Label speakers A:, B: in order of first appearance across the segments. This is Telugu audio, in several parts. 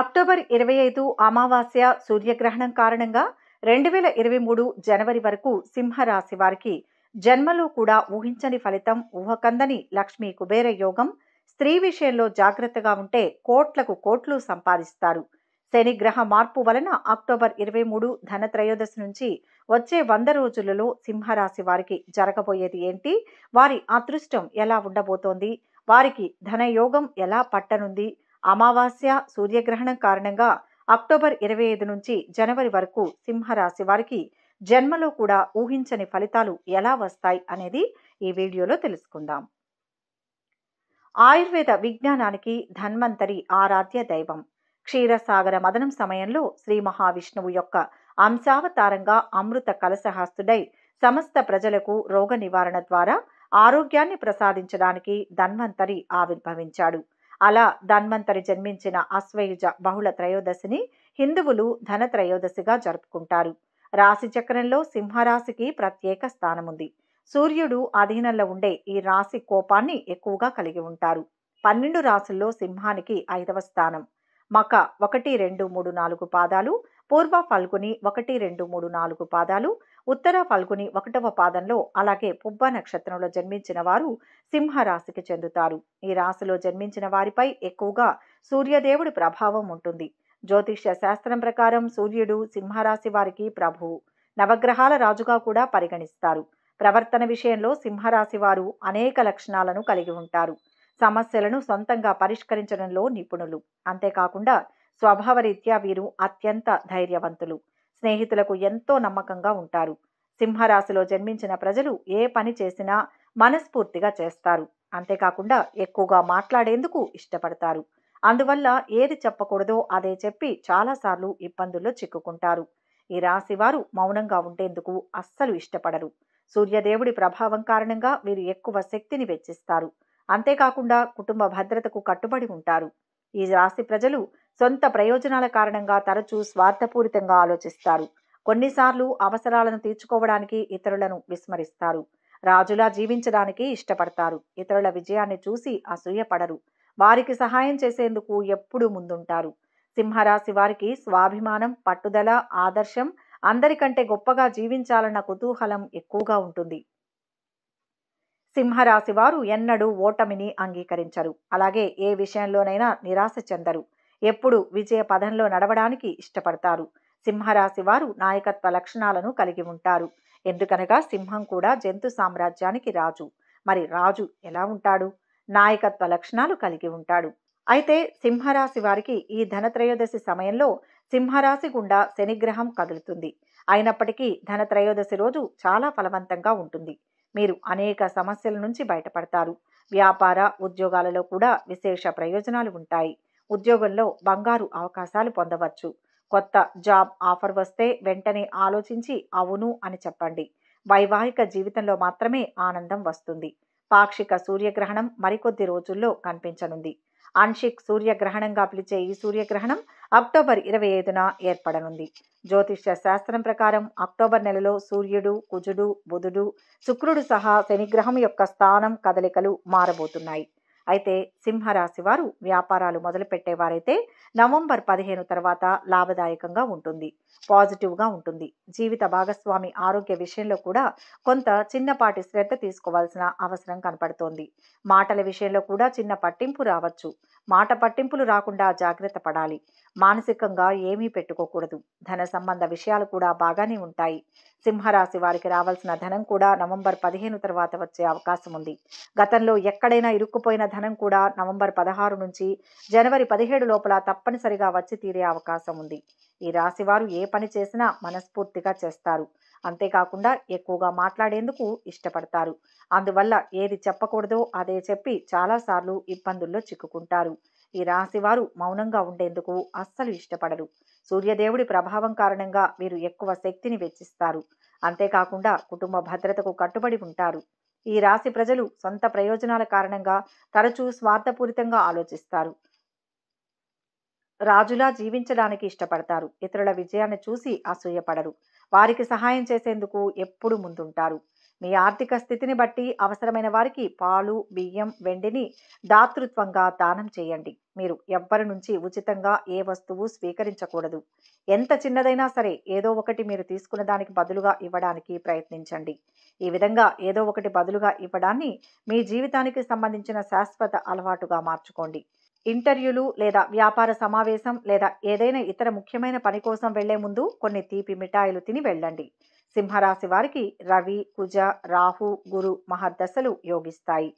A: అక్టోబర్ ఇరవై ఐదు అమావాస్య సూర్యగ్రహణం కారణంగా రెండు వేల ఇరవై మూడు జనవరి వరకు సింహరాశి వారికి జన్మలో కూడా ఊహించని ఫలితం ఊహకందని లక్ష్మీ కుబేర యోగం స్త్రీ విషయంలో జాగ్రత్తగా ఉంటే కోట్లకు కోట్లు సంపాదిస్తారు శని గ్రహ మార్పు వలన అక్టోబర్ ఇరవై మూడు ధనత్రయోదశి నుంచి వచ్చే వంద రోజులలో సింహరాశి వారికి జరగబోయేది ఏంటి వారి అదృష్టం ఎలా ఉండబోతోంది వారికి ధనయోగం ఎలా పట్టనుంది అమావాస్య సూర్యగ్రహణం కారణంగా అక్టోబర్ ఇరవై ఐదు నుంచి జనవరి వరకు సింహరాశి వారికి జన్మలో కూడా ఊహించని ఫలితాలు ఎలా వస్తాయి అనేది ఈ వీడియోలో తెలుసుకుందాం ఆయుర్వేద విజ్ఞానానికి ధన్వంతరి ఆరాధ్య దైవం క్షీరసాగర మదనం సమయంలో శ్రీ మహావిష్ణువు యొక్క అంశావతారంగా అమృత కలసహస్తుడై సమస్త ప్రజలకు రోగ నివారణ ద్వారా ఆరోగ్యాన్ని ప్రసాదించడానికి ధన్వంతరి ఆవిర్భవించాడు అలా ధన్వంతరి జన్మించిన అశ్వయుజ బహుళ త్రయోదశిని హిందువులు ధన త్రయోదశిగా జరుపుకుంటారు రాశి చక్రంలో సింహరాశికి ప్రత్యేక స్థానముంది సూర్యుడు అధీనంలో ఉండే ఈ రాశి కోపాన్ని ఎక్కువగా కలిగి ఉంటారు పన్నెండు రాసుల్లో సింహానికి ఐదవ స్థానం మక ఒకటి రెండు మూడు నాలుగు పాదాలు పూర్వ ఫల్గుని ఒకటి రెండు మూడు నాలుగు పాదాలు ఉత్తర ఫాల్గుని ఒకటవ పాదంలో అలాగే పుబ్బ నక్షత్రంలో జన్మించిన వారు సింహరాశికి చెందుతారు ఈ రాశిలో జన్మించిన వారిపై ఎక్కువగా సూర్యదేవుడి ప్రభావం ఉంటుంది జ్యోతిష్య శాస్త్రం ప్రకారం సూర్యుడు సింహరాశి వారికి ప్రభువు నవగ్రహాల రాజుగా కూడా పరిగణిస్తారు ప్రవర్తన విషయంలో సింహరాశి వారు అనేక లక్షణాలను కలిగి ఉంటారు సమస్యలను సొంతంగా పరిష్కరించడంలో నిపుణులు అంతేకాకుండా స్వభావరీత్యా వీరు అత్యంత ధైర్యవంతులు స్నేహితులకు ఎంతో నమ్మకంగా ఉంటారు సింహరాశిలో జన్మించిన ప్రజలు ఏ పని చేసినా మనస్ఫూర్తిగా చేస్తారు అంతేకాకుండా ఎక్కువగా మాట్లాడేందుకు ఇష్టపడతారు అందువల్ల ఏది చెప్పకూడదో అదే చెప్పి చాలాసార్లు ఇబ్బందుల్లో చిక్కుకుంటారు ఈ రాశి వారు మౌనంగా ఉండేందుకు అస్సలు ఇష్టపడరు సూర్యదేవుడి ప్రభావం కారణంగా వీరు ఎక్కువ శక్తిని వెచ్చిస్తారు అంతేకాకుండా కుటుంబ భద్రతకు కట్టుబడి ఉంటారు ఈ రాశి ప్రజలు సొంత ప్రయోజనాల కారణంగా తరచూ స్వార్థపూరితంగా ఆలోచిస్తారు కొన్నిసార్లు అవసరాలను తీర్చుకోవడానికి ఇతరులను విస్మరిస్తారు రాజులా జీవించడానికి ఇష్టపడతారు ఇతరుల విజయాన్ని చూసి అసూయపడరు వారికి సహాయం చేసేందుకు ఎప్పుడూ ముందుంటారు సింహరాశి వారికి స్వాభిమానం పట్టుదల ఆదర్శం అందరికంటే గొప్పగా జీవించాలన్న కుతూహలం ఎక్కువగా ఉంటుంది సింహరాశి వారు ఎన్నడూ ఓటమిని అంగీకరించరు అలాగే ఏ విషయంలోనైనా నిరాశ చెందరు ఎప్పుడు విజయ పదంలో నడవడానికి ఇష్టపడతారు సింహరాశి వారు నాయకత్వ లక్షణాలను కలిగి ఉంటారు ఎందుకనగా సింహం కూడా జంతు సామ్రాజ్యానికి రాజు మరి రాజు ఎలా ఉంటాడు నాయకత్వ లక్షణాలు కలిగి ఉంటాడు అయితే సింహరాశి వారికి ఈ ధనత్రయోదశి సమయంలో సింహరాశి గుండా శనిగ్రహం కదులుతుంది అయినప్పటికీ ధనత్రయోదశి రోజు చాలా ఫలవంతంగా ఉంటుంది మీరు అనేక సమస్యల నుంచి బయటపడతారు వ్యాపార ఉద్యోగాలలో కూడా విశేష ప్రయోజనాలు ఉంటాయి ఉద్యోగంలో బంగారు అవకాశాలు పొందవచ్చు కొత్త జాబ్ ఆఫర్ వస్తే వెంటనే ఆలోచించి అవును అని చెప్పండి వైవాహిక జీవితంలో మాత్రమే ఆనందం వస్తుంది పాక్షిక సూర్యగ్రహణం మరికొద్ది రోజుల్లో కనిపించనుంది ఆంశిక్ సూర్యగ్రహణంగా పిలిచే ఈ సూర్యగ్రహణం అక్టోబర్ ఇరవై ఐదున ఏర్పడనుంది జ్యోతిష్య శాస్త్రం ప్రకారం అక్టోబర్ నెలలో సూర్యుడు కుజుడు బుధుడు శుక్రుడు సహా శనిగ్రహం యొక్క స్థానం కదలికలు మారబోతున్నాయి అయితే సింహరాశి వారు వ్యాపారాలు మొదలుపెట్టేవారైతే నవంబర్ పదిహేను తర్వాత లాభదాయకంగా ఉంటుంది పాజిటివ్గా ఉంటుంది జీవిత భాగస్వామి ఆరోగ్య విషయంలో కూడా కొంత చిన్నపాటి శ్రద్ధ తీసుకోవాల్సిన అవసరం కనపడుతోంది మాటల విషయంలో కూడా చిన్న పట్టింపు రావచ్చు మాట పట్టింపులు రాకుండా జాగ్రత్త పడాలి మానసికంగా ఏమీ పెట్టుకోకూడదు ధన సంబంధ విషయాలు కూడా బాగానే ఉంటాయి సింహరాశి వారికి రావాల్సిన ధనం కూడా నవంబర్ పదిహేను తర్వాత వచ్చే అవకాశం ఉంది గతంలో ఎక్కడైనా ఇరుక్కుపోయిన ధనం కూడా నవంబర్ పదహారు నుంచి జనవరి పదిహేడు లోపల తప్పనిసరిగా వచ్చి తీరే అవకాశం ఉంది ఈ రాశివారు ఏ పని చేసినా మనస్ఫూర్తిగా చేస్తారు అంతేకాకుండా ఎక్కువగా మాట్లాడేందుకు ఇష్టపడతారు అందువల్ల ఏది చెప్పకూడదో అదే చెప్పి చాలాసార్లు ఇబ్బందుల్లో చిక్కుకుంటారు ఈ రాశి వారు మౌనంగా ఉండేందుకు అస్సలు ఇష్టపడరు సూర్యదేవుడి ప్రభావం కారణంగా వీరు ఎక్కువ శక్తిని వెచ్చిస్తారు అంతేకాకుండా కుటుంబ భద్రతకు కట్టుబడి ఉంటారు ఈ రాశి ప్రజలు సొంత ప్రయోజనాల కారణంగా తరచూ స్వార్థపూరితంగా ఆలోచిస్తారు రాజులా జీవించడానికి ఇష్టపడతారు ఇతరుల విజయాన్ని చూసి అసూయపడరు వారికి సహాయం చేసేందుకు ఎప్పుడు ముందుంటారు మీ ఆర్థిక స్థితిని బట్టి అవసరమైన వారికి పాలు బియ్యం వెండిని దాతృత్వంగా దానం చేయండి మీరు ఎవ్వరి నుంచి ఉచితంగా ఏ వస్తువు స్వీకరించకూడదు ఎంత చిన్నదైనా సరే ఏదో ఒకటి మీరు తీసుకున్న దానికి బదులుగా ఇవ్వడానికి ప్రయత్నించండి ఈ విధంగా ఏదో ఒకటి బదులుగా ఇవ్వడాన్ని మీ జీవితానికి సంబంధించిన శాశ్వత అలవాటుగా మార్చుకోండి ఇంటర్వ్యూలు లేదా వ్యాపార సమావేశం లేదా ఏదైనా ఇతర ముఖ్యమైన పని కోసం వెళ్లే ముందు కొన్ని తీపి మిఠాయిలు తిని వెళ్ళండి సింహరాశి వారికి రవి కుజ రాహు గురు మహర్దశలు యోగిస్తాయి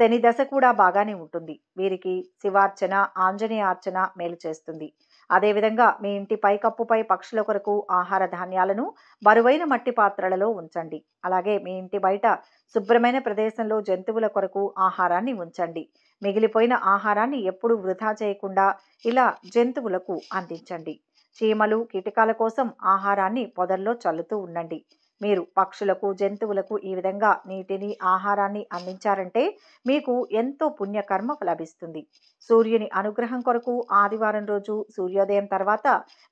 A: శని దశ కూడా బాగానే ఉంటుంది వీరికి శివార్చన ఆంజనేయార్చన మేలు చేస్తుంది అదేవిధంగా మీ ఇంటి పైకప్పుపై పక్షుల కొరకు ఆహార ధాన్యాలను బరువైన మట్టి పాత్రలలో ఉంచండి అలాగే మీ ఇంటి బయట శుభ్రమైన ప్రదేశంలో జంతువుల కొరకు ఆహారాన్ని ఉంచండి మిగిలిపోయిన ఆహారాన్ని ఎప్పుడూ వృధా చేయకుండా ఇలా జంతువులకు అందించండి చీమలు కీటకాల కోసం ఆహారాన్ని పొదల్లో చల్లుతూ ఉండండి మీరు పక్షులకు జంతువులకు ఈ విధంగా నీటిని ఆహారాన్ని అందించారంటే మీకు ఎంతో పుణ్యకర్మ లభిస్తుంది సూర్యుని అనుగ్రహం కొరకు ఆదివారం రోజు సూర్యోదయం తర్వాత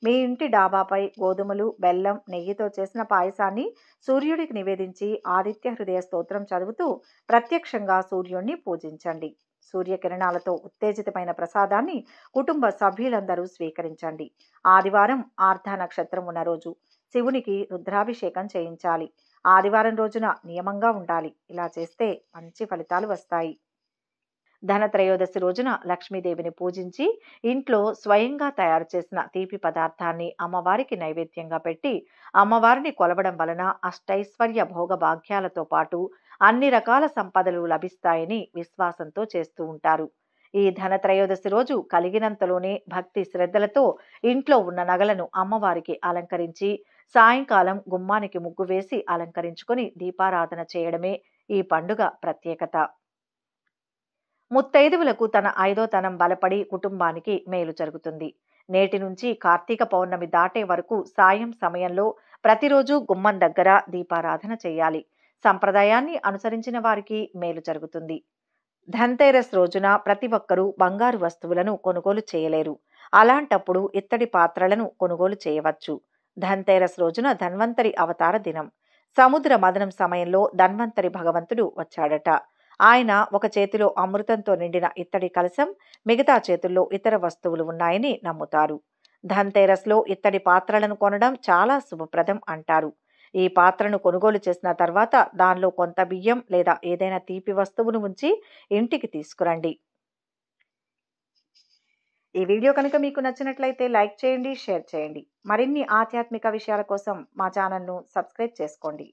A: మీ ఇంటి డాబాపై గోధుమలు బెల్లం నెయ్యితో చేసిన పాయసాన్ని సూర్యుడికి నివేదించి ఆదిత్య హృదయ స్తోత్రం చదువుతూ ప్రత్యక్షంగా సూర్యుణ్ణి పూజించండి సూర్యకిరణాలతో ఉత్తేజితమైన ప్రసాదాన్ని కుటుంబ సభ్యులందరూ స్వీకరించండి ఆదివారం ఆర్ధ నక్షత్రం ఉన్న రోజు శివునికి రుద్రాభిషేకం చేయించాలి ఆదివారం రోజున నియమంగా ఉండాలి ఇలా చేస్తే మంచి ఫలితాలు వస్తాయి ధనత్రయోదశి రోజున లక్ష్మీదేవిని పూజించి ఇంట్లో స్వయంగా తయారు చేసిన తీపి పదార్థాన్ని అమ్మవారికి నైవేద్యంగా పెట్టి అమ్మవారిని కొలవడం వలన అష్టైశ్వర్య భోగ భాగ్యాలతో పాటు అన్ని రకాల సంపదలు లభిస్తాయని విశ్వాసంతో చేస్తూ ఉంటారు ఈ ధనత్రయోదశి రోజు కలిగినంతలోనే భక్తి శ్రద్ధలతో ఇంట్లో ఉన్న నగలను అమ్మవారికి అలంకరించి సాయంకాలం గుమ్మానికి ముగ్గు వేసి అలంకరించుకుని దీపారాధన చేయడమే ఈ పండుగ ప్రత్యేకత ముత్తైదువులకు తన ఐదోతనం బలపడి కుటుంబానికి మేలు జరుగుతుంది నేటి నుంచి కార్తీక పౌర్ణమి దాటే వరకు సాయం సమయంలో ప్రతిరోజు గుమ్మం దగ్గర దీపారాధన చేయాలి సంప్రదాయాన్ని అనుసరించిన వారికి మేలు జరుగుతుంది ధన్తేరస్ రోజున ప్రతి ఒక్కరూ బంగారు వస్తువులను కొనుగోలు చేయలేరు అలాంటప్పుడు ఇత్తడి పాత్రలను కొనుగోలు చేయవచ్చు ధన్తేరస్ రోజున ధన్వంతరి అవతార దినం సముద్ర మదనం సమయంలో ధన్వంతరి భగవంతుడు వచ్చాడట ఆయన ఒక చేతిలో అమృతంతో నిండిన ఇత్తడి కలసం మిగతా చేతుల్లో ఇతర వస్తువులు ఉన్నాయని నమ్ముతారు ధన్తేరస్లో ఇత్తడి పాత్రలను కొనడం చాలా శుభప్రదం అంటారు ఈ పాత్రను కొనుగోలు చేసిన తర్వాత దానిలో కొంత బియ్యం లేదా ఏదైనా తీపి వస్తువును ఉంచి ఇంటికి తీసుకురండి ఈ వీడియో కనుక మీకు నచ్చినట్లయితే లైక్ చేయండి షేర్ చేయండి మరిన్ని ఆధ్యాత్మిక విషయాల కోసం మా ఛానల్ను సబ్స్క్రైబ్ చేసుకోండి